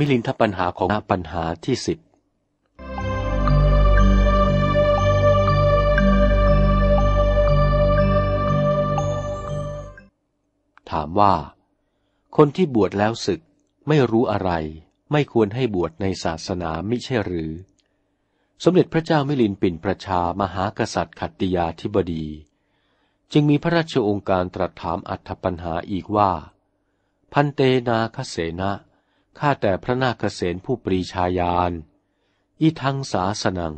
มิลินทปัญหาของปัญหาที่สิบ ถามว่า คนที่บวชแล้วศึกไม่รู้อะไร ไม่ควรให้บวชในศาสนามิใช่หรือ สมเด็จพระเจ้ามิลินปินประชามหากษัตริย์ขัตติยาธิบดี จึงมีพระราชองค์การตรัสถามอัธปัญหาอีกว่า พันเตนาคเสนาข้าแต่พระนาคเษนผู้ปรีชาญาณอีทังศาสนัง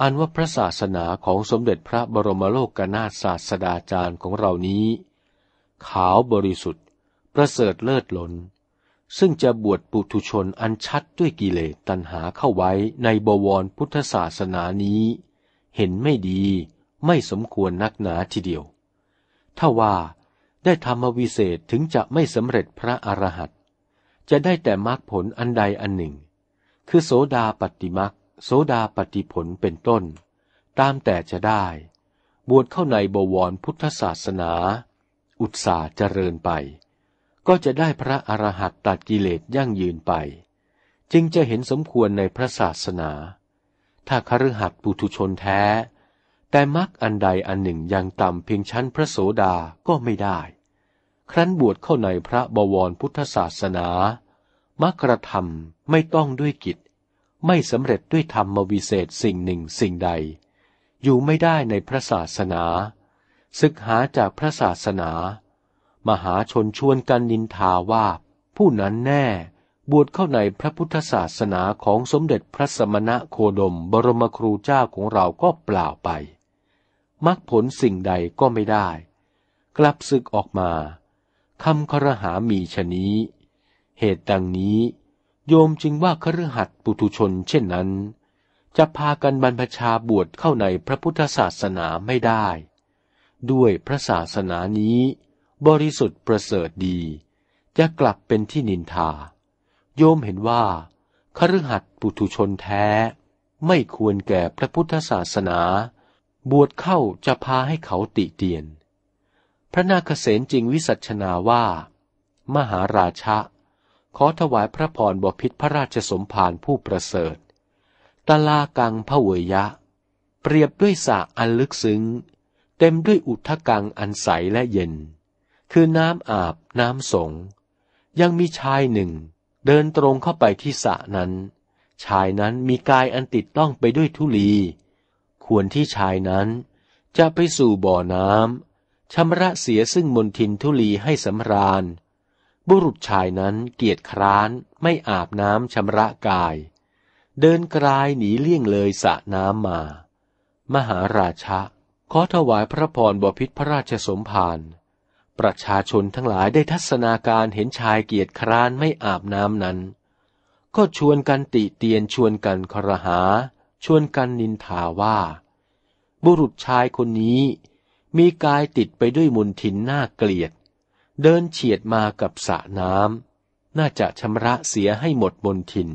อันว่าพระศาสนาของสมเด็จพระบรมโลกกนาศาสดาจารย์ของเรานี้ ขาวบริสุทธิ์ ประเสริฐเลิศหลนซึ่งจะบวชปุถุชนอันชัดด้วยกิเลสตัณหาเข้าไว้ในบวรพุทธศาสนานี้ เห็นไม่ดีไม่สมควรนักหนาทีเดียวถ้าว่าได้ธรรมวิเศษถึงจะไม่สำเร็จพระอรหันต์จะได้แต่มรรคผลอันใดอันหนึ่ง คือโสดาปฏิมรรคโสดาปฏิผลเป็นต้น ตามแต่จะได้ บวชเข้าในบวรพุทธศาสนา อุตสาเจริญไป ก็จะได้พระอรหัตตัดกิเลสยั่งยืนไป จึงจะเห็นสมควรในพระศาสนา ถ้าคฤหัสถ์ปุถุชนแท้ แต่มรรคอันใดอันหนึ่งยังต่ำเพียงชั้นพระโสดาก็ไม่ได้ครั้นบวชเข้าในพระบวรพุทธศาสนามักระรมไม่ต้องด้วยกิจ ไม่สำเร็จด้วยธรรมวิเศษสิ่งหนึ่งสิ่งใด อยู่ไม่ได้ในพระศาสนา ศึกหาจากพระศาสนา มหาชนชวนกันนินทาว่าผู้นั้นแน่บวชเข้าในพระพุทธศาสนาของสมเด็จพระสมณะโคดมบรมครูเจ้าของเราก็เปล่าไป มรรคผลสิ่งใดก็ไม่ได้ กลับศึกออกมาคำครหามีชนี้ เหตุดังนี้ โยมจึงว่าครหัสปุถุชน เช่นนั้น จะพากันบรรพชาบวชเข้าในพระพุทธศาสนาไม่ได้ ด้วยพระศาสนานี้ บริสุทธิ์ประเสริฐดี จะกลับเป็นที่นินทา โยมเห็นว่า คฤหัสถ์ปุถุชนแท้ ไม่ควรแก่พระพุทธศาสนา บวชเข้าจะพาให้เขาติเตียนพระนาคเษนจริงวิสัชนาว่า มหาราชะ ขอถวายพระพรบพิษพระราชสมภารผู้ประเสริฐตลากังพเวยะ เปรียบด้วยสระอันลึกซึ้งเต็มด้วยอุทกังอันใสและเย็น คือน้ำอาบน้ำสง ยังมีชายหนึ่ง เดินตรงเข้าไปที่สระนั้น ชายนั้นมีกายอันติดต้องไปด้วยทุลี ควรที่ชายนั้นจะไปสู่บ่อน้ำชำระเสีย ซึ่งมนทินทุลีให้สำราญ บุรุษชายนั้นเกียจคร้านไม่อาบน้ำชำระกาย เดินกลายหนีเลี่ยงเลยสะน้ำมา มหาราชะขอถวายพระพรบพิษพระราชสมภาร ประชาชนทั้งหลายได้ทัศนาการเห็นชายเกียจคร้านไม่อาบน้ำนั้น ก็ชวนกันติเตียนชวนกันครหา ชวนกันนินทาว่า บุรุษชายคนนี้มีกายติดไปด้วยมุนทินน่าเกลียด เดินเฉียดมากับสระน้ำ น่าจะชำระเสียให้หมดมนทิน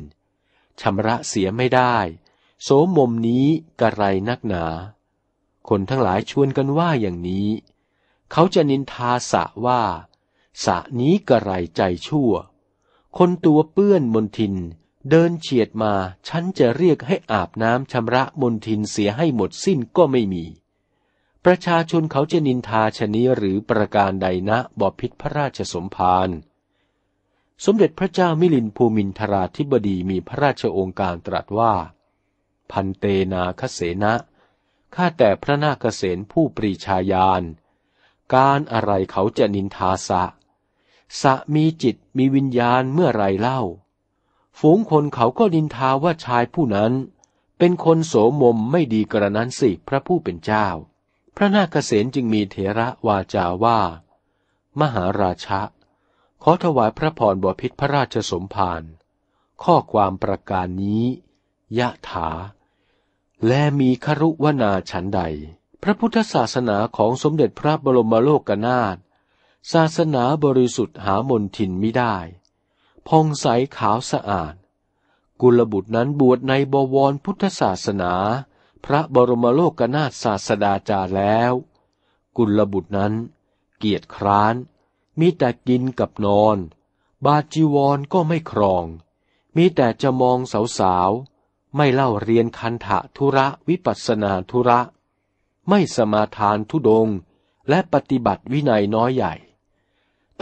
ชำระเสียไม่ได้ โสมมนี้กระไรนักหนา คนทั้งหลายชวนกันว่าอย่างนี้ เขาจะนินทาสะว่า สะนี้กระไรใจชั่ว คนตัวเปื้อนมนทิน เดินเฉียดมา ฉันจะเรียกให้อาบน้ำชำระมนทินเสียให้หมดสิ้นก็ไม่มีประชาชนเขาจะนินทาชนี้หรือประการใดนะบอพิษพระราชสมภาร สมเด็จพระเจ้ามิลินภูมินทราธิบดีมีพระราชองค์การตรัสว่า พันเตนาคเสนะ ข้าแต่พระนาคเสนผู้ปรีชาญาณการอะไรเขาจะนินทาสะ สะมีจิตมีวิญญาณเมื่อไรเล่า ฝูงคนเขาก็นินทาว่าชายผู้นั้น เป็นคนโสมมไม่ดีกระนั้นสิพระผู้เป็นเจ้าพระนาคเษนจึงมีเถระวาจาว่า มหาราชะ ขอถวายพระพรบพิษพระราชสมภารข้อความประการนี้ ยะถา และมีครุวนาฉันใด พระพุทธศาสนาของสมเด็จพระบรมโลกนาถศาสนาบริสุทธิ์หามนทินไม่ได้ พองใสขาวสะอาด กุลบุตรนั้นบวชในบวรพุทธศาสนาพระบรมโลกนาถศาสดาจาแล้ว กุลบุตรนั้นเกียรติคร้าน มีแต่กินกับนอน บาจีวรก็ไม่ครอง มีแต่จะมองสาวๆไม่เล่าเรียนคันถะธุระ วิปัสนาธุระ ไม่สมาทานทุดงและปฏิบัติวินัยน้อยใหญ่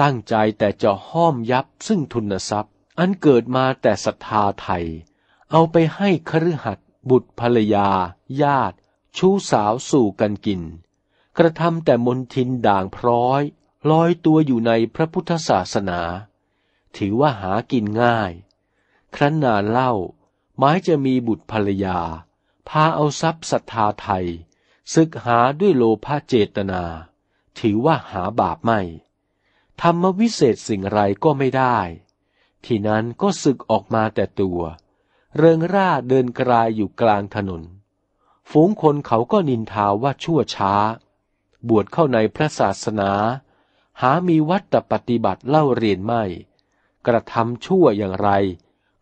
ตั้งใจแต่จะห้อมยับซึ่งทุนทรัพย์ อันเกิดมาแต่ศรัทธาไทย เอาไปให้คฤหัสถบุตรภรรยา ญาติ ชู้สาวสู่กันกิน กระทำแต่มนทินด่างพร้อย ลอยตัวอยู่ในพระพุทธศาสนา ถือว่าหากินง่าย ครั้นนานเล่าไม้จะมีบุตรภรรยา พาเอาทรัพย์ศรัทธาไทยศึกหาด้วยโลภะเจตนา ถือว่าหาบาปไม่ ธรรมวิเศษสิ่งไรก็ไม่ได้ ที่นั้นก็ศึกออกมาแต่ตัวเริงร่าเดินกลายอยู่กลางถนน ฝูงคนเขาก็นินทาว่าชั่วช้า บวชเข้าในพระศาสนา หามีวัดปฏิบัติเล่าเรียนไม่ กระทำชั่วอย่างไร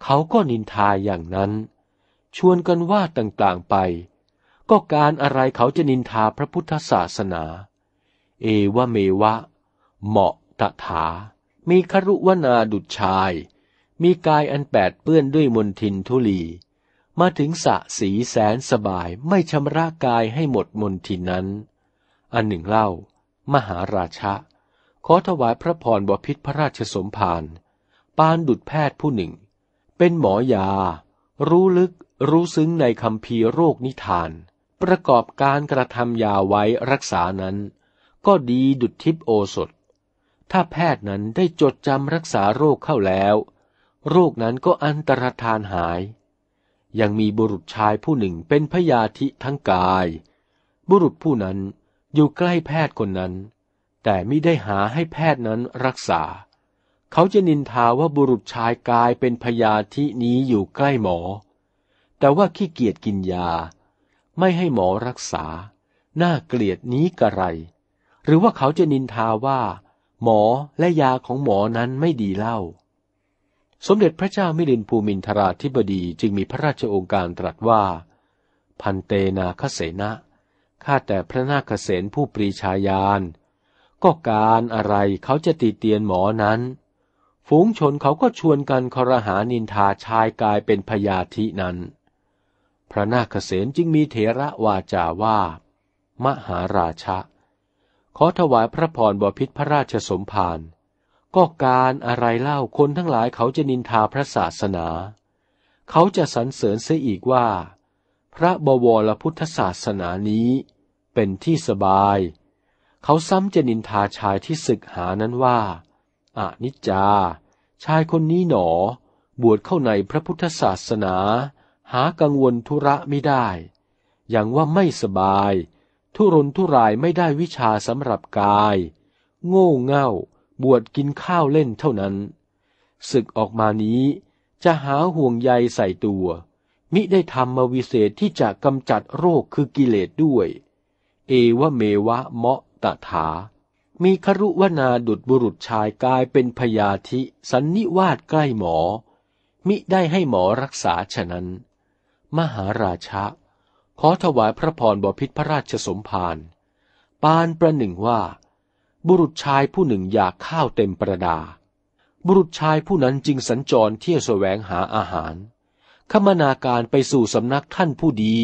เขาก็นินทาอย่างนั้น ชวนกันว่าต่างๆไป ก็การอะไรเขาจะนินทาพระพุทธศาสนา เอวเมวะ เหมาะตถา มีครุวนาดุจชายมีกายอันแปดเปื้อนด้วยมลทินทุลี มาถึงสะสีแสนสบายไม่ชำระกายให้หมดมลทินนั้น อันหนึ่งเล่า มหาราชะ ขอถวายพระพรบพิษพระราชสมภาร ปานดุดแพทย์ผู้หนึ่ง เป็นหมอยา รู้ลึกรู้ซึ้งในคำพีโรคนิทาน ประกอบการกระทำยาไว้รักษานั้น ก็ดีดุดทิพโอสถ ถ้าแพทย์นั้นได้จดจำรักษาโรคเข้าแล้วโรคนั้นก็อันตรธานหาย ยังมีบุรุษชายผู้หนึ่งเป็นพยาธิทั้งกาย บุรุษผู้นั้นอยู่ใกล้แพทย์คนนั้น แต่ไม่ได้หาให้แพทย์นั้นรักษา เขาจะนินทาว่าบุรุษชายกายเป็นพยาธินี้อยู่ใกล้หมอ แต่ว่าขี้เกียจกินยา ไม่ให้หมอรักษา น่าเกลียดนี้กระไร หรือว่าเขาจะนินทาว่าหมอและยาของหมอนั้นไม่ดีเล่าสมเด็จพระเจ้ามิลินภูมินทราธิบดีจึงมีพระราชโอการตรัสว่า พันเตนาคเสนะ ข้าแต่พระนาคเสนผู้ปรีชาญาณก็การอะไรเขาจะตีเตียนหมอนั้น ฝูงชนเขาก็ชวนกันครหานินทาชายกายเป็นพยาธินั้น พระนาคเสนจึงมีเถระวาจาว่า มหาราชะ ขอถวายพระพรบพิษพระราชสมภารก็การอะไรเล่า คนทั้งหลายเขาจะนินทาพระศาสนา เขาจะสรรเสริญเสียอีกว่า พระบวรพุทธศาสนานี้ เป็นที่สบาย เขาซ้ำจะนินทาชายที่ศึกหานั้นว่าอานิจจา ชายคนนี้หนอ บวชเข้าในพระพุทธศาสนา หากังวลธุระไม่ได้ อย่างว่าไม่สบาย ทุรนทุรายไม่ได้วิชาสำหรับกาย โง่เง่าบวชกินข้าวเล่นเท่านั้น ศึกออกมานี้ จะหาห่วงใยใส่ตัว มิได้ทำมาวิเศษที่จะกำจัดโรคคือกิเลสด้วย เอวเมวะเมาะตะถา มีครุวนาดุดบุรุษชายกายเป็นพยาธิสันนิวาดใกล้หมอ มิได้ให้หมอรักษาฉะนั้น มหาราชะ ขอถวายพระพรบพิษพระราชสมภารปานประหนึ่งว่าบุรุษชายผู้หนึ่งอยากข้าวเต็มประดา บุรุษชายผู้นั้นจึงสัญจรเที่ยวแสวงหาอาหารขมนาการไปสู่สำนักท่านผู้ดี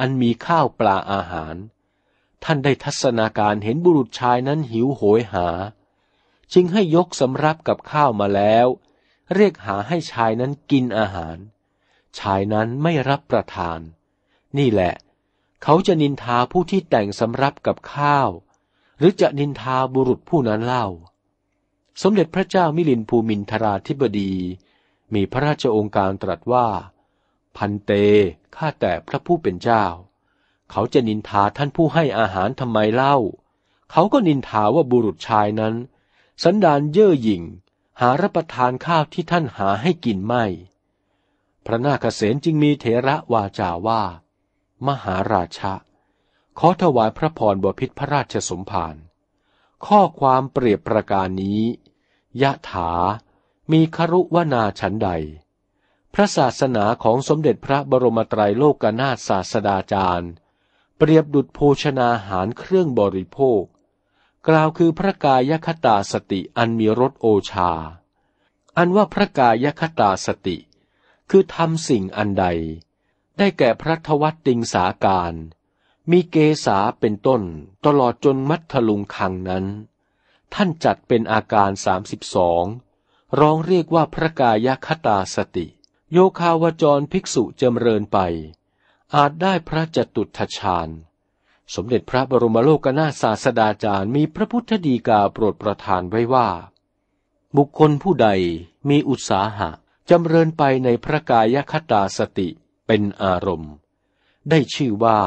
อันมีข้าวปลาอาหาร ท่านได้ทัศนาการเห็นบุรุษชายนั้นหิวโหยหา จึงให้ยกสำรับกับข้าวมาแล้ว เรียกหาให้ชายนั้นกินอาหาร ชายนั้นไม่รับประทาน นี่แหละ เขาจะนินทาผู้ที่แต่งสำรับกับข้าวหรือจะนินทาบุรุษผู้นั้นเล่า สมเด็จพระเจ้ามิลินภูมินทราธิบดี มีพระราชองค์การตรัสว่า พันเตข้าแต่พระผู้เป็นเจ้า เขาจะนินทาท่านผู้ให้อาหารทำไมเล่า เขาก็นินทาว่าบุรุษชายนั้น สันดานเย่อหยิ่ง หารับประทานข้าวที่ท่านหาให้กินไม่ พระนาคเษนจึงมีเถระวาจาว่า มหาราชะขอถวายพระพรบพิษพระราชสมภาร ข้อความเปรียบประการนี้ยะถามีครุวนาฉันใด พระศาสนาของสมเด็จพระบรมไตรโลกนาถศาสดาจารย์เปรียบดุจโภชนาหารเครื่องบริโภค กล่าวคือพระกายคตาสติอันมีรสโอชา อันว่าพระกายคตาสติ คือทำสิ่งอันใด ได้แก่พระทวัตติงสาการมีเกษาเป็นต้นตลอดจนมัทลุงคังนั้น ท่านจัดเป็นอาการสามสิบสองร้องเรียกว่าพระกายคตาสติ โยคาวจรภิกษุจำเริญไป อาจได้พระจตุทชาญ สมเด็จพระบรมโลกนาศาสดาจารย์มีพระพุทธดีกาโปรดประทานไว้ว่า บุคคลผู้ใดมีอุตสาหะจำเริญไปในพระกายคตาสติเป็นอารมณ์ ได้ชื่อว่า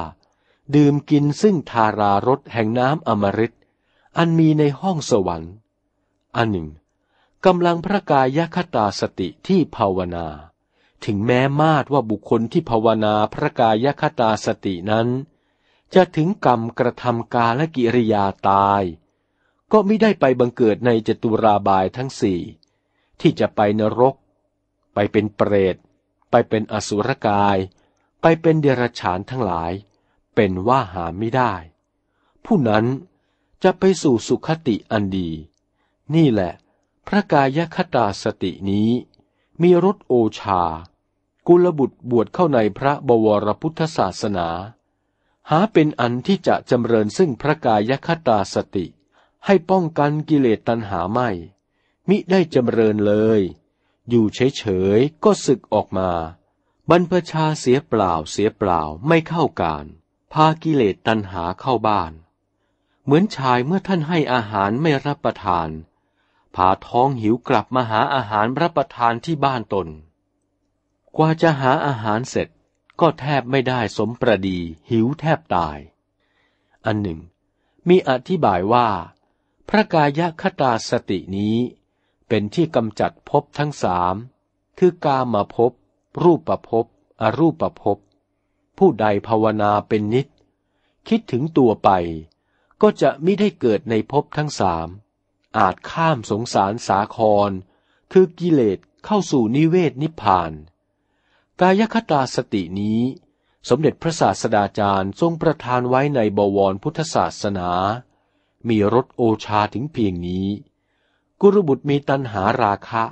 ดื่มกินซึ่งทารารสแห่งน้ำอมฤต อันมีในห้องสวรรค์ อันหนึ่งกำลังพระกายคตาสติที่ภาวนา ถึงแม้มาดว่าบุคคลที่ภาวนาพระกายคตาสตินั้น จะถึงกรรมกระทำกาและกิริยาตาย ก็ไม่ได้ไปบังเกิดในจตุราบายทั้งสี่ที่จะไปนรก ไปเป็นเปรตไปเป็นอสุรกาย ไปเป็นเดรัจฉานทั้งหลายเป็นว่าหาไม่ได้ ผู้นั้นจะไปสู่สุขติอันดี นี่แหละ พระกายคตาสตินี้ มีรสโอชา กุลบุตรบวชเข้าในพระบวรพุทธศาสนา หาเป็นอันที่จะจำเริญซึ่งพระกายคตาสติ ให้ป้องกันกิเลสตัณหาไม่ มิได้จำเริญเลย อยู่เฉยๆ ก็ศึกออกมา บรรพชาเสียเปล่าเสียเปล่าไม่เข้าการพากิเลสตัณหาเข้าบ้าน เหมือนชายเมื่อท่านให้อาหารไม่รับประทานพาท้องหิวกลับมาหาอาหารรับประทานที่บ้านตน กว่าจะหาอาหารเสร็จก็แทบไม่ได้สมประดีหิวแทบตาย อันหนึ่งมีอธิบายว่า พระกายคตาสตินี้เป็นที่กำจัดภพทั้งสามคือกามาภพรูปประภพ อรูปประภพผู้ใดภาวนาเป็นนิด คิดถึงตัวไป ก็จะไม่ได้เกิดในภพทั้งสามอาจข้ามสงสารสาคร คือกิเลสเข้าสู่นิเวศนิพพานกายคตาสตินี้ สมเด็จพระศาสดาจารย์ทรงประทานไว้ในบวรพุทธศาสนา มีรสโอชาถึงเพียงนี้ กุรบุตรมีตัณหาราคะ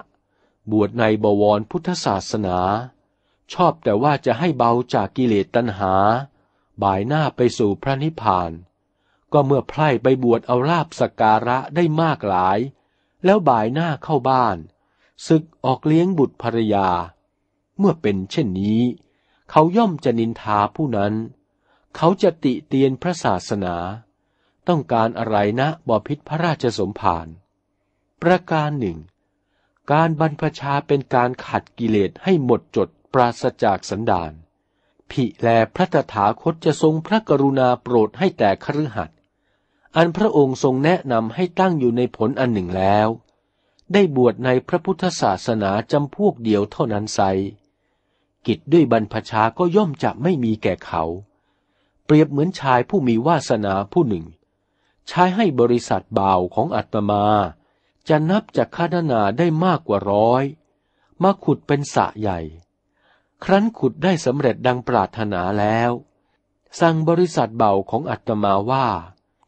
บวชในบวรพุทธศาสนาชอบแต่ว่าจะให้เบาจากกิเลสตัณหา บ่ายหน้าไปสู่พระนิพพาน ก็เมื่อไพร่ไปบวชเอาลาบสการะได้มากหลาย แล้วบ่ายหน้าเข้าบ้าน ศึกออกเลี้ยงบุตรภรรยา เมื่อเป็นเช่นนี้ เขาย่อมจะนินทาผู้นั้น เขาจะติเตียนพระศาสนา ต้องการอะไรนะบอพิษพระราชสมภารประการหนึ่ง การบรรพชาเป็นการขัดกิเลสให้หมดจดปราศจากสันดาน ผิแลพระตถาคตจะทรงพระกรุณาโปรดให้แต่คฤหัสถ์อันพระองค์ทรงแนะนำให้ตั้งอยู่ในผลอันหนึ่งแล้ว ได้บวชในพระพุทธศาสนาจำพวกเดียวเท่านั้นไซกิจด้วยบรรพชาก็ย่อมจะไม่มีแก่เขา เปรียบเหมือนชายผู้มีวาสนาผู้หนึ่ง ชายให้บริษัทบ่าวของอัตมา จะนับจากคานานาได้มากกว่าร้อย มาขุดเป็นสะใหญ่ครั้นขุดได้สำเร็จดังปรารถนาแล้ว สั่งบริษัทเบาของอัตมาว่า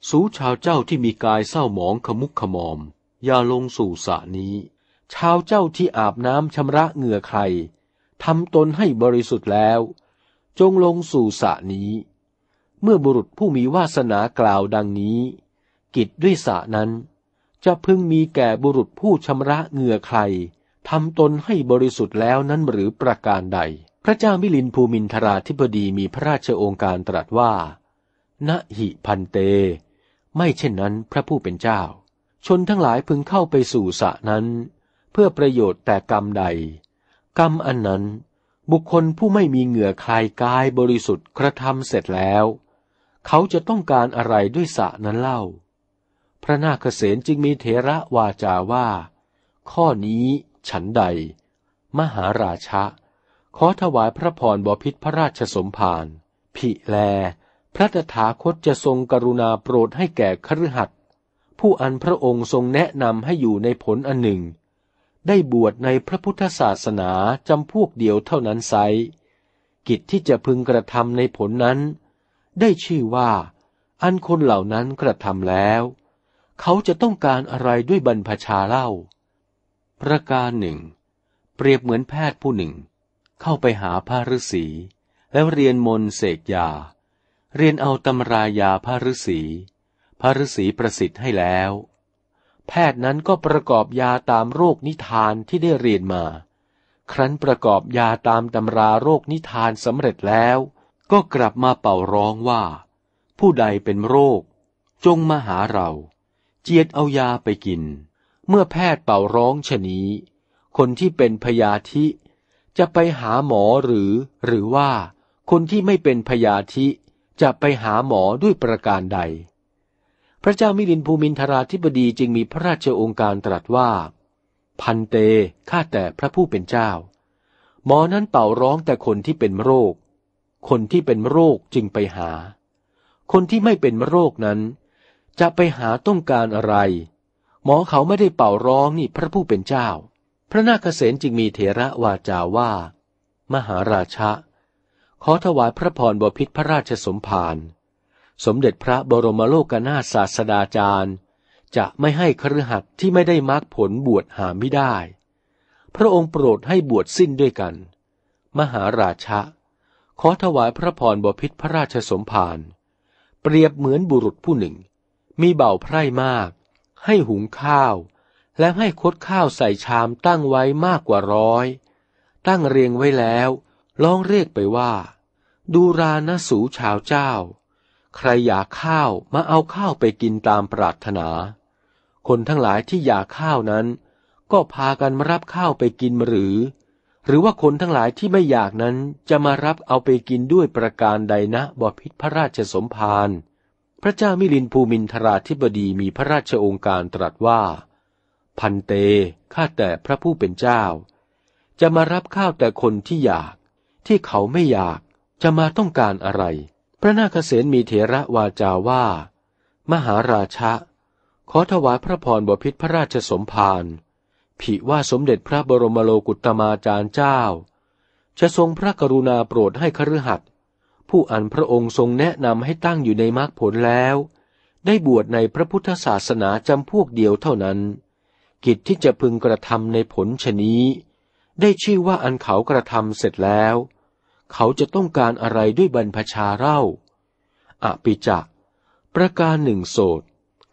สูชาวเจ้าที่มีกายเศร้าหมองขมุกขมอมอย่าลงสู่สระนี้ชาวเจ้าที่อาบน้ำชำระเหงื่อใครทำตนให้บริสุทธิ์แล้ว จงลงสู่สระนี้ เมื่อบุรุษผู้มีวาสนากล่าวดังนี้ กิจด้วยสระนั้น จะพึงมีแก่บุรุษผู้ชำระเหงื่อใครทำตนให้บริสุทธิ์แล้วนั้นหรือประการใด พระเจ้ามิลินภูมินทราธิบดีมีพระราชโองการตรัสว่าณหิพันเต ไม่เช่นนั้นพระผู้เป็นเจ้า ชนทั้งหลายพึงเข้าไปสู่สะนั้น เพื่อประโยชน์แต่กรรมใด กรรมอันนั้น บุคคลผู้ไม่มีเหงื่อคลายกายบริสุทธิ์กระทำเสร็จแล้ว เขาจะต้องการอะไรด้วยสะนั้นเล่า พระนาคเษนจึงมีเถระวาจาว่า ข้อนี้ฉันใด มหาราชะ ขอถวายพระพรบพิษพระราชสมภารผิแล พระตถาคตจะทรงกรุณาโปรดให้แก่คฤหัสถ์ผู้อันพระองค์ทรงแนะนำให้อยู่ในผลอันหนึ่ง ได้บวชในพระพุทธศาสนาจำพวกเดียวเท่านั้นไซกิจที่จะพึงกระทำในผลนั้น ได้ชื่อว่า อันคนเหล่านั้นกระทำแล้ว เขาจะต้องการอะไรด้วยบรรพชาเล่าประการหนึ่ง เปรียบเหมือนแพทย์ผู้หนึ่งเข้าไปหาพระฤาษี แล้วเรียนมนเสกยา เรียนเอาตำรายา พระฤาษีพระฤาษีประสิทธิ์ให้แล้ว แพทย์นั้นก็ประกอบยาตามโรคนิทานที่ได้เรียนมา ครั้นประกอบยาตามตำราโรคนิทานสำเร็จแล้ว ก็กลับมาเป่าร้องว่า ผู้ใดเป็นโรค จงมาหาเรา เจียดเอายาไปกินเมื่อแพทย์เป่าร้องชนี้ คนที่เป็นพยาธิ จะไปหาหมอหรือ หรือว่า คนที่ไม่เป็นพยาธิจะไปหาหมอด้วยประการใด พระเจ้ามิลินภูมินทราธิบดีจึงมีพระราชโองการตรัสว่าพันเตข้าแต่พระผู้เป็นเจ้า หมอนั้นเป่าร้องแต่คนที่เป็นโรค คนที่เป็นโรคจึงไปหา คนที่ไม่เป็นโรคนั้น จะไปหาต้องการอะไรหมอเขาไม่ได้เป่าร้องนี่พระผู้เป็นเจ้า พระนาคเษนจึงมีเถระวาจาว่า มหาราชะขอถวายพระพรบพิษพระราชสมภารสมเด็จพระบรมโลกนาศาสดาจารย์จะไม่ให้ครหัสที่ไม่ได้มรรคผลบวชหาไม่ได้ พระองค์โปรดให้บวชสิ้นด้วยกัน มหาราชะขอถวายพระพรบพิษพระราชสมภารเปรียบเหมือนบุรุษผู้หนึ่ง มีเบ่าไพร่มากให้หุงข้าว และให้คดข้าวใส่ชามตั้งไว้มากกว่าร้อย ตั้งเรียงไว้แล้วร้องเรียกไปว่าดูราณสูชาวเจ้า ใครอยากข้าวมาเอาข้าวไปกินตามปรารถนา คนทั้งหลายที่อยากข้าวนั้น ก็พากันมารับข้าวไปกินหรือ หรือว่าคนทั้งหลายที่ไม่อยากนั้นจะมารับเอาไปกินด้วยประการใดนะบพิษพระราชสมภารพระเจ้ามิลินภูมินทราธิบดีมีพระราชองค์การตรัสว่า พันเตข้าแต่พระผู้เป็นเจ้า จะมารับข้าวแต่คนที่อยากที่เขาไม่อยากจะมาต้องการอะไร พระนาคเษนมีเถระวาจาว่า มหาราชะ ขอถวายพระพรบพิษพระราชสมภารผิว่าสมเด็จพระบรมโลกุตมาจารย์เจ้าจะทรงพระกรุณาโปรดให้คฤหัสถผู้อันพระองค์ทรงแนะนำให้ตั้งอยู่ในมรรคผลแล้ว ได้บวชในพระพุทธศาสนาจำพวกเดียวเท่านั้น กิจที่จะพึงกระทำในผลชนี้ ได้ชื่อว่าอันเขากระทำเสร็จแล้ว เขาจะต้องการอะไรด้วยบรรพชาเล่าอปิจักประการหนึ่งโสด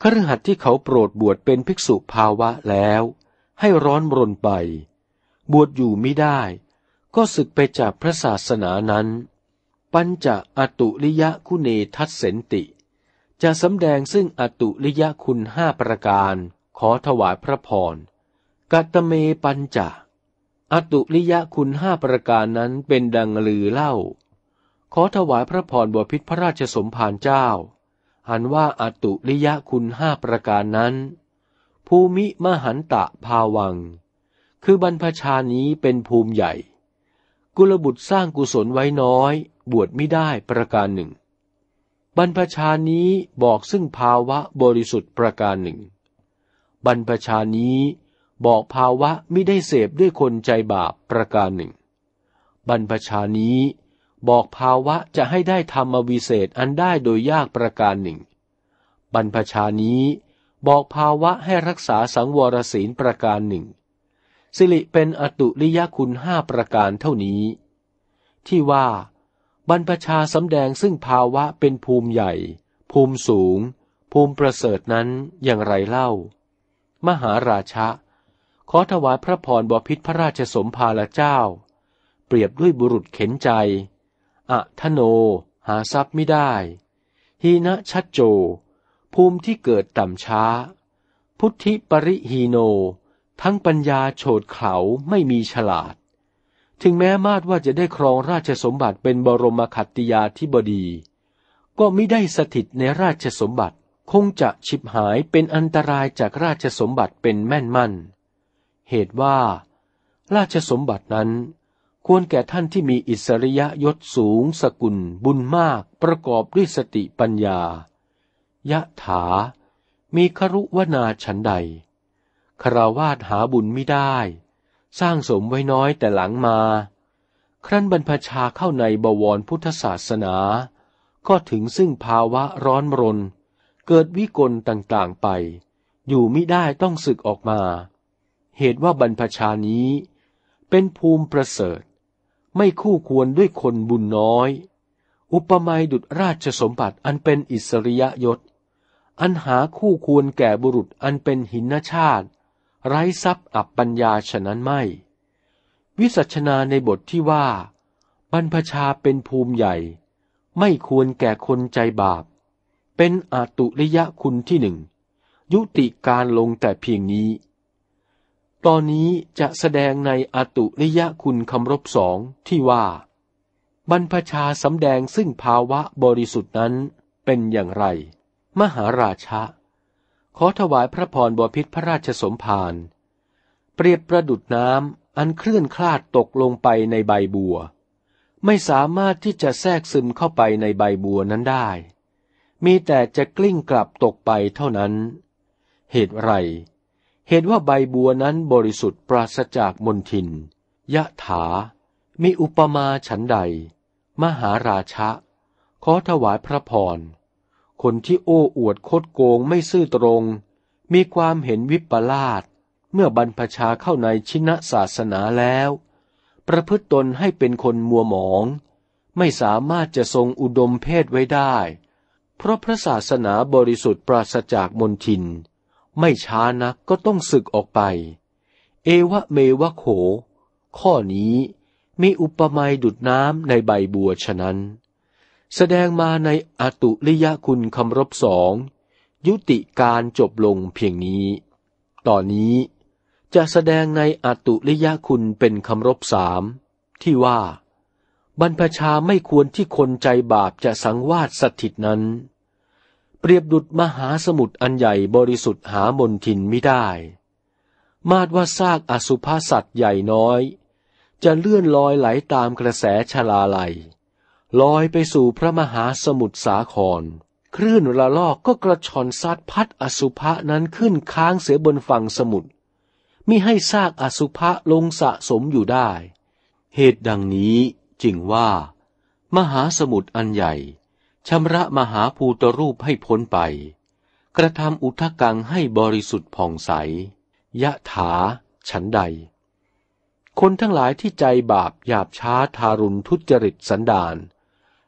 ครหัสที่เขาโปรดบวชเป็นภิกษุภาวะแล้ว ให้ร้อนรนไป บวชอยู่ไม่ได้ ก็ศึกไปจากพระศาสนานั้นปัญจะอตุลิยะคุเนทัศเสนติ จะสำแดงซึ่งอตุลิยะคุณห้าประการขอถวายพระพรกัตเมปัญจะอตุลิยะคุณห้าประการนั้นเป็นดังลือเล่า ขอถวายพระพรบพิษพระราชสมภารเจ้าอันว่าอตุลิยะคุณห้าประการนั้น ภูมิมหันตะภาวัง คือบรรพชานี้เป็นภูมิใหญ่ กุลบุตรสร้างกุศลไว้น้อยบวชไม่ได้ประการหนึ่ง บรรพชานี้บอกซึ่งภาวะบริสุทธิ์ประการหนึ่ง บรรพชานี้บอกภาวะไม่ได้เสพด้วยคนใจบาปประการหนึ่ง บรรพชานี้บอกภาวะจะให้ได้ธรรมวิเศษอันได้โดยยากประการหนึ่ง บรรพชานี้บอกภาวะให้รักษาสังวรศีลประการหนึ่ง สิริเป็นอตุลิยคุณห้าประการเท่านี้ ที่ว่าบรรพชาสำแดงซึ่งภาวะเป็นภูมิใหญ่ ภูมิสูง ภูมิประเสริฐนั้นอย่างไรเล่า มหาราชะ ขอถวายพระพรบพิษพระราชสมภารเจ้า เปรียบด้วยบุรุษเข็นใจอะทโน หาทรัพย์ไม่ได้ ฮีนะชัดโจ ภูมิที่เกิดต่ำช้า พุทธิปริฮีโน ทั้งปัญญาโฉดเขาไม่มีฉลาดถึงแม้มาดว่าจะได้ครองราชสมบัติเป็นบรมขัตติยาธิบดี ก็ไม่ได้สถิตในราชสมบัติคงจะฉิบหายเป็นอันตรายจากราชสมบัติเป็นแม่นมั่น เหตุว่า ราชสมบัตินั้น ควรแก่ท่านที่มีอิสริยยศสูงสกุล บุญมากประกอบด้วยสติปัญญา ยะถามีครุวนาฉันใด คราวาสหาบุญไม่ได้สร้างสมไว้น้อยแต่หลังมา ครั้นบรรพชาเข้าในบวรพุทธศาสนา ก็ถึงซึ่งภาวะร้อนรน เกิดวิกลต่างๆไป อยู่ไม่ได้ต้องศึกออกมา เหตุว่าบรรพชานี้ เป็นภูมิประเสริฐ ไม่คู่ควรด้วยคนบุญน้อย อุปมาดุดราชสมบัติอันเป็นอิสริยยศอันหาคู่ควรแก่บุรุษอันเป็นหินชาติไร้ทรัพย์อับปัญญาฉะนั้นไม่ วิสัชนาในบทที่ว่า บรรพชาเป็นภูมิใหญ่ ไม่ควรแก่คนใจบาป เป็นอาตุริยะคุณที่หนึ่งยุติการลงแต่เพียงนี้ ตอนนี้จะแสดงในอาตุริยะคุณคำรบสองที่ว่า บรรพชาสำแดงซึ่งภาวะบริสุทธินั้นเป็นอย่างไรมหาราชะขอถวายพระพรบพิษพระราชสมภารเปรียบประดุดน้ำอันเคลื่อนคลาดตกลงไปในใบบัว ไม่สามารถที่จะแทรกซึมเข้าไปในใบบัวนั้นได้ มีแต่จะกลิ้งกลับตกไปเท่านั้น เหตุไร เหตุว่าใบบัวนั้นบริสุทธิ์ปราศจากมนทิน ยะถามีอุปมาฉันใด มหาราชะ ขอถวายพระพรคนที่โอ้อวดโคดโกงไม่ซื่อตรง มีความเห็นวิปลาสเมื่อบรรพชาเข้าในชินะศาสนาแล้ว ประพฤติตนให้เป็นคนมัวหมอง ไม่สามารถจะทรงอุดมเพศไว้ได้ เพราะพระศาสนาบริสุทธิ์ปราศจากมนทิน ไม่ช้านักก็ต้องศึกออกไป เอวะเมวะโข ข้อนี้มีอุปมาดุดน้ำในใบบัวฉะนั้นแสดงมาในอตุลิยคุณคำรบสอง ยุติการจบลงเพียงนี้ ตอนนี้จะแสดงในอตุลิยคุณเป็นคำรบสาม ที่ว่า บรรพชาไม่ควรที่คนใจบาปจะสังวาสสถิตนั้น เปรียบดุดมหาสมุทรอันใหญ่บริสุทธิ์หามนทินไม่ได้ มาดว่าซากอสุภาสัตว์ใหญ่น้อย จะเลื่อนลอยไหลาตามกระแสชลาไหลลอยไปสู่พระมหาสมุทรสาครคลื่นระลอกก็กระชอนซัดพัดอสุภะนั้นขึ้นค้างเสียบนฝั่งสมุทรมิให้ซากอสุภะลงสะสมอยู่ได้ เหตุดังนี้จึงว่า มหาสมุทรอันใหญ่ ชำระมหาภูตรูปให้พ้นไป กระทำอุทกังให้บริสุทธิ์ผ่องใส ยะถาฉันใด คนทั้งหลายที่ใจบาป หยาบช้าทารุณทุจริตสันดาน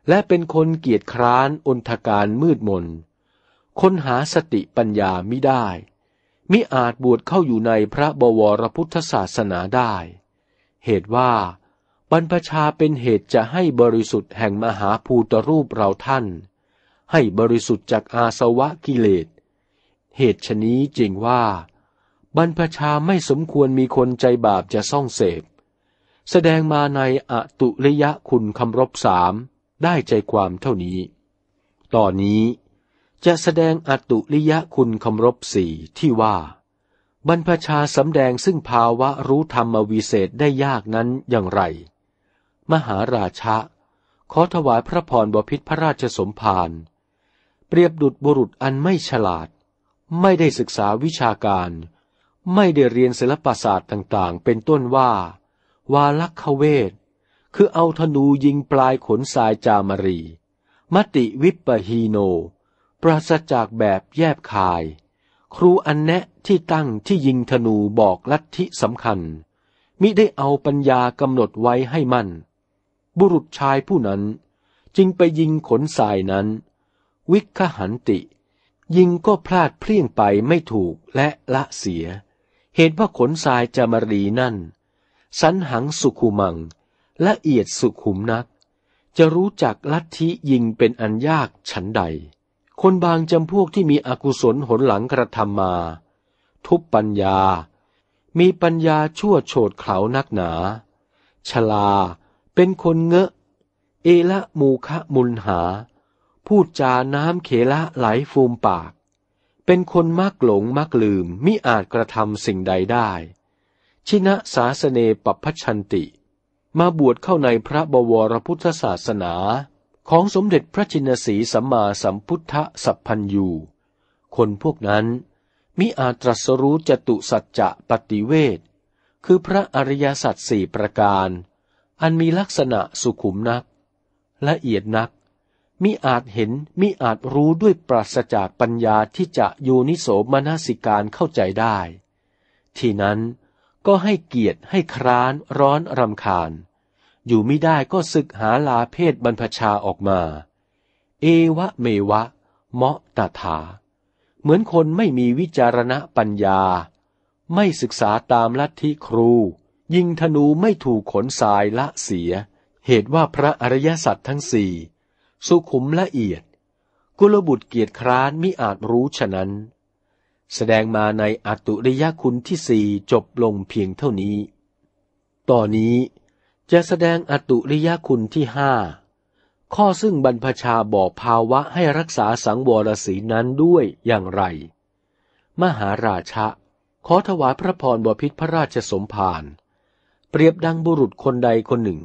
และเป็นคนเกียจคร้านอนทการมืดมน คนหาสติปัญญามิได้ มิอาจบวชเข้าอยู่ในพระบวรพุทธศาสนาได้ เหตุว่า บรรพชาเป็นเหตุจะให้บริสุทธิ์แห่งมหาภูตรูปเราท่าน ให้บริสุทธิ์จากอาสวะกิเลสเหตุชนี้จริงว่า บรรพชาไม่สมควรมีคนใจบาปจะซ่องเสพ แสดงมาในอตุริยะคุณคำรบสามได้ใจความเท่านี้ ตอนนี้จะแสดงอตุลิยะคุณคำรบสี่ที่ว่า บรรพชาสำแดงซึ่งภาวะรู้ธรรมวิเศษได้ยากนั้นอย่างไร มหาราชะ ขอถวายพระพรบพิษพระราชสมภารเปรียบดุจบุรุษอันไม่ฉลาด ไม่ได้ศึกษาวิชาการ ไม่ได้เรียนศิลปศาสตร์ต่างๆ เป็นต้นว่า วาลัคเวทคือเอาธนูยิงปลายขนทรายจามรี มติวิปปฮีโน ปราศจากแบบแยบคาย ครูอันแนะที่ตั้งที่ยิงธนูบอกลัทธิสำคัญ มิได้เอาปัญญากำหนดไว้ให้มั่น บุรุษชายผู้นั้นจึงไปยิงขนทรายนั้น วิคหันติ ยิงก็พลาดเพลี่ยงไปไม่ถูกและละเสีย เหตุว่าขนทรายจามรีนั่นสันหังสุขุมังละเอียดสุขุมนัก จะรู้จักลัทธิยิงเป็นอันยากฉันใด คนบางจำพวกที่มีอกุศลหนหลังกระทำมา ทุบปัญญา มีปัญญาชั่วโฉดเขานักหนา ชลา เป็นคนเงอะ เอละมูคะมุลหา พูดจาน้ำเขละไหลฟูมปาก เป็นคนมักหลงมักลืมมิอาจกระทำสิ่งใดได้ ชินะสาสเนปปพชันติมาบวชเข้าในพระบวรพุทธศาสนาของสมเด็จพระจินสีสัมมาสัมพุทธสัพพันยูคนพวกนั้น มิอาจตรัสรู้จตุสัจจะปฏิเวทคือพระอริยสัจสี่ประการ อันมีลักษณะสุขุมนักละเอียดนัก มิอาจเห็น มิอาจรู้ด้วยปราศจากปัญญาที่จะโยนิโสมนสิการเข้าใจได้ ที่นั้นก็ให้เกียรติให้คร้านร้อนรำคาญ อยู่ไม่ได้ก็ศึกหาลาเพศบรรพชาออกมา เอวะเมวะเมาะตาถา เหมือนคนไม่มีวิจารณปัญญา ไม่ศึกษาตามลัทธิครู ยิงธนูไม่ถูกขนสายละเสีย เหตุว่าพระอริยสัจทั้งสี่ สุขุมละเอียด กุลบุตรเกียรติคร้านมิอาจรู้ฉะนั้นแสดงมาในอตุริยคุณที่สี่จบลงเพียงเท่านี้ ต่อนนี้จะแสดงอตุริยคุณที่ห้า ข้อซึ่งบรรพชาบอกภาวะให้รักษาสังวรศีนั้นด้วยอย่างไร มหาราชะ ขอถวายพระพรบพิษพระราชสมภาร เปรียบดังบุรุษคนใดคนหนึ่ง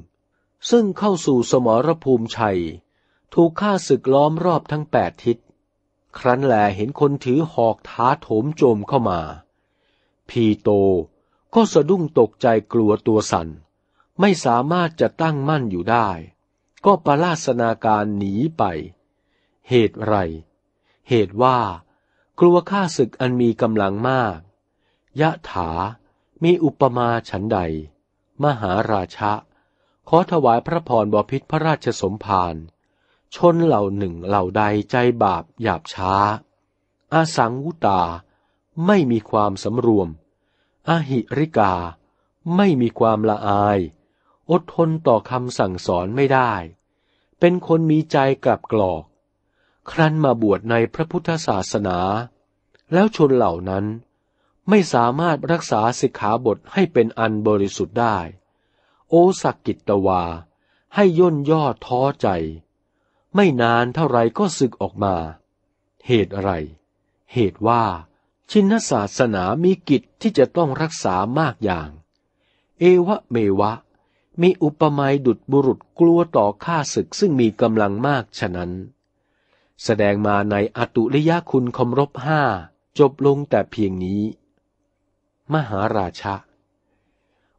ซึ่งเข้าสู่สมรภูมิชัย ถูกฆ่าศึกล้อมรอบทั้งแปดทิศครั้นแลเห็นคนถือหอกท้าโถมโจมเข้ามา พีโตก็สะดุ้งตกใจกลัวตัวสัน่นไม่สามารถจะตั้งมั่นอยู่ได้ ก็ประลาสนาการหนีไป เหตุไร เหตุว่ากลัวข้าศึกอันมีกำลังมาก ยะถามีอุปมาฉันใด มหาราชะ ขอถวายพระพรบพิษพระราชสมภารชนเหล่าหนึ่งเหล่าใดใจบาปหยาบช้าอาสังวุตาไม่มีความสำรวมอาหิริกาไม่มีความละอาย อดทนต่อคำสั่งสอนไม่ได้ เป็นคนมีใจกลับกรอก ครั้นมาบวชในพระพุทธศาสนา แล้วชนเหล่านั้น ไม่สามารถรักษาสิกขาบทให้เป็นอันบริสุทธิ์ได้ โอสักกิตวาให้ย่นย่อท้อใจไม่นานเท่าไรก็สึกออกมา เหตุอะไร เหตุว่า ชินศาสนามีกิจที่จะต้องรักษามากอย่าง เอวะเมวะ มีอุปมาดุดบุรุษกลัวต่อข้าศึกซึ่งมีกำลังมากฉะนั้น แสดงมาในอตุลิยคุณคมรบห้า จบลงแต่เพียงนี้ มหาราชะ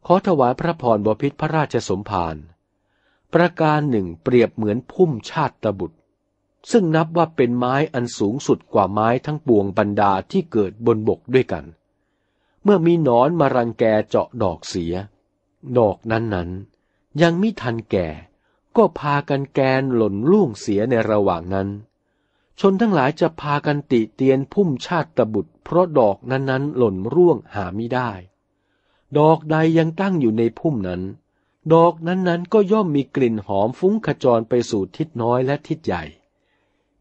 ขอถวายพระพรบพิษพระราชสมภารประการหนึ่งเปรียบเหมือนพุ่มชาติตบุตรซึ่งนับว่าเป็นไม้อันสูงสุดกว่าไม้ทั้งปวงบรรดาที่เกิดบนบกด้วยกัน เมื่อมีหนอนมารังแกเจาะดอกเสีย ดอกนั้นนั้นยังไม่ทันแก่ ก็พากันแกนหล่นล่วงเสียในระหว่าง นั้นชนทั้งหลายจะพากันติเตียนพุ่มชาติตบุตรเพราะดอกนั้นนั้นหล่นร่วงหาไม่ได้ ดอกใดยังตั้งอยู่ในพุ่มนั้นดอกนั้นๆก็ย่อมมีกลิ่นหอมฟุ้งขจรไปสู่ทิศน้อยและทิศใหญ่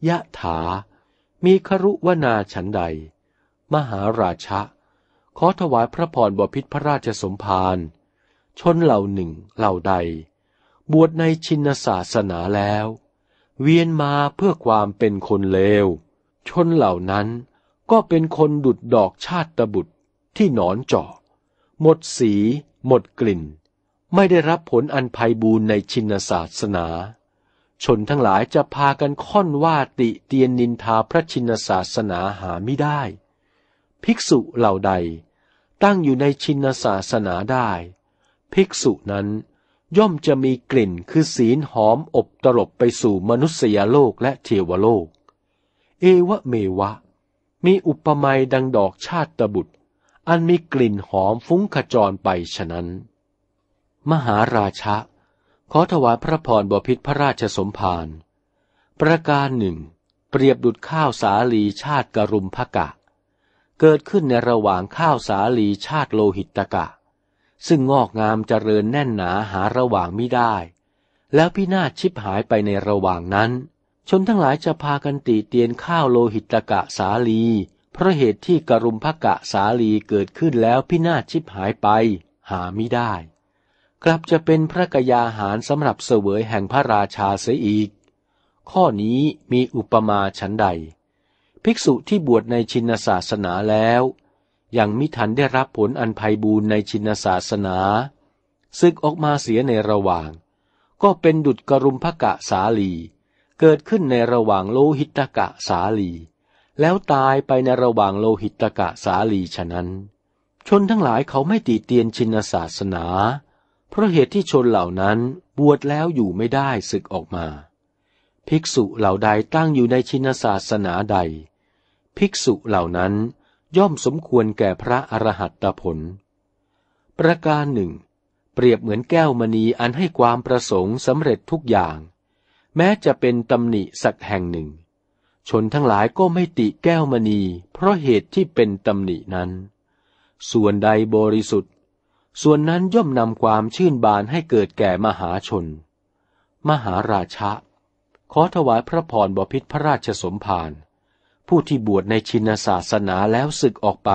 ยะถามีครุวนาฉันใด มหาราชะ ขอถวายพระพรบพิษพระราชสมภาร ชนเหล่าหนึ่งเหล่าใด บวชในชินศาสนาแล้ว เวียนมาเพื่อความเป็นคนเลว ชนเหล่านั้นก็เป็นคนดุดดอกชาติตบุตรที่หนอนเจาะ หมดสีหมดกลิ่นไม่ได้รับผลอันไพ่บูรในชินศาสนา ชนทั้งหลายจะพากันค่อนว่าติเตียนนินทาพระชินศาสนาหาไม่ได้ ภิกษุเหล่าใดตั้งอยู่ในชินศาสนาได้ ภิกษุนั้นย่อมจะมีกลิ่นคือศีลหอมอบตลบไปสู่มนุษยโลกและเทวโลก เอวะเมวะ มีอุปมาดังดอกชาติตบุตร อันมีกลิ่นหอมฟุ้งขจรไปฉะนั้นมหาราชะขอถวายพระพรบพิษพระราชสมภารประการหนึ่ง เปรียบดุดข้าวสาลีชาติกรุมพกะ เกิดขึ้นในระหว่างข้าวสาลีชาติโลหิตตกะ ซึ่งงอกงามเจริญแน่นหนาหาระหว่างไม่ได้ แล้วพี่นาชิบหายไปในระหว่างนั้นชนทั้งหลายจะพากันตีเตียนข้าวโลหิตตกะสาลีเพราะเหตุที่กรุมพกะสาลีเกิดขึ้นแล้วพี่นาชิบหายไป หาไม่ได้กลับจะเป็นพระกยาหารสำหรับเสวยแห่งพระราชาเสียอีก ข้อนี้มีอุปมาชั้นใด ภิกษุที่บวชในชินศาสนาแล้ว ยังมิทันได้รับผลอันไพบูรในชินศาสนา ซึกออกมาเสียในระหว่าง ก็เป็นดุจกรุมภกะสาลี เกิดขึ้นในระหว่างโลหิตกะสาลี แล้วตายไปในระหว่างโลหิตกะสาลีฉะนั้น ชนทั้งหลายเขาไม่ตีเตียนชินศาสนาเพราะเหตุที่ชนเหล่านั้นบวชแล้วอยู่ไม่ได้ศึกออกมา ภิกษุเหล่าใดตั้งอยู่ในชินศาสนาใด ภิกษุเหล่านั้นย่อมสมควรแก่พระอรหัตตผล ประการหนึ่งเปรียบเหมือนแก้วมณีอันให้ความประสงค์สำเร็จทุกอย่าง แม้จะเป็นตำหนิสักแห่งหนึ่ง ชนทั้งหลายก็ไม่ติแก้วมณี เพราะเหตุที่เป็นตำหนินั้น ส่วนใดบริสุทธิส่วนนั้นย่อมนำความชื่นบานให้เกิดแก่มหาชน มหาราชะขอถวายพระพรบพิษพระราชสมภาร ผู้ที่บวชในชินศาสนาแล้วศึกออกไป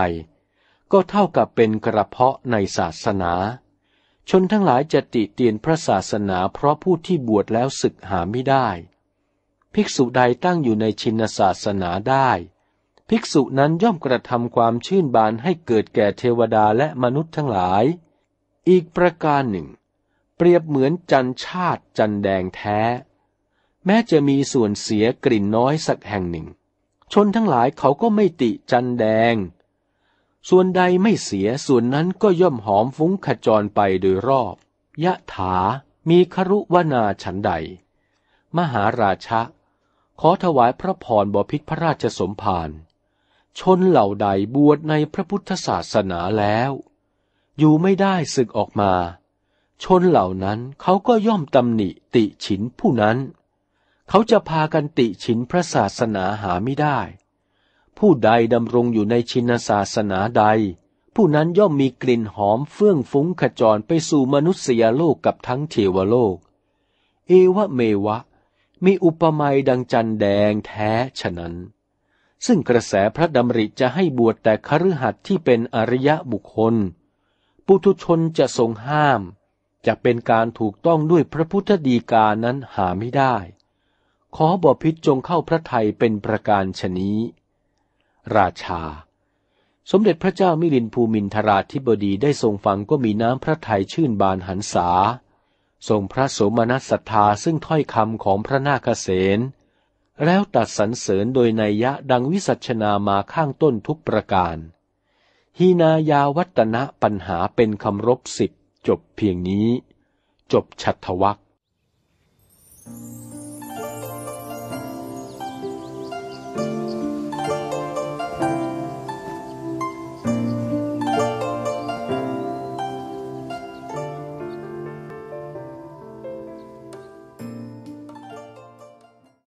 ก็เท่ากับเป็นกระเพาะในศาสนา ชนทั้งหลายจะติเตียนพระศาสนา เพราะผู้ที่บวชแล้วศึกหาไม่ได้ ภิกษุใดตั้งอยู่ในชินศาสนาได้ ภิกษุนั้นย่อมกระทำความชื่นบานให้เกิดแก่เทวดาและมนุษย์ทั้งหลายอีกประการหนึ่ง เปรียบเหมือนจันชาติจันแดงแท้ แม้จะมีส่วนเสียกลิ่นน้อยสักแห่งหนึ่ง ชนทั้งหลายเขาก็ไม่ติจันแดง ส่วนใดไม่เสียส่วนนั้นก็ย่อมหอมฟุ้งขจรไปโดยรอบ ยะถามีครุวนาฉันใด มหาราชะขอถวายพระพรบพิษพระราชสมภารชนเหล่าใดบวชในพระพุทธศาสนาแล้วอยู่ไม่ได้ศึกออกมา ชนเหล่านั้นเขาก็ย่อมตำหนิติฉินผู้นั้น เขาจะพากันติฉินพระศาสนาหาไม่ได้ ผู้ใดดำรงอยู่ในชินศาสนาใด ผู้นั้นย่อมมีกลิ่นหอมเฟื่องฟุ้งขจรไปสู่มนุษยโลกกับทั้งเทวโลก เอวะเมวะ มีอุปมาดังจันแดงแท้ฉะนั้น ซึ่งกระแสพระดำริจะให้บวชแต่คฤหัสถ์ที่เป็นอริยะบุคคลุถุชนจะทรงห้าม จะเป็นการถูกต้องด้วยพระพุทธดีกานั้นหาไม่ได้ ขอบอพิษจงเข้าพระทัยเป็นประการชนี้ ราชา สมเด็จพระเจ้ามิลินภูมินทราธิบดีได้ทรงฟังก็มีน้ำพระทัยชื่นบานหันษา ทรงพระสมณศรัทธาซึ่งถ้อยคำของพระนาคเสนแล้วตัดสรรเสริญโดยนัยยะดังวิสัชนามาข้างต้นทุกประการหินายาวัตนะปัญหาเป็นคำรบสิบ จบเพียงนี้ จบชัตวัก Thank you.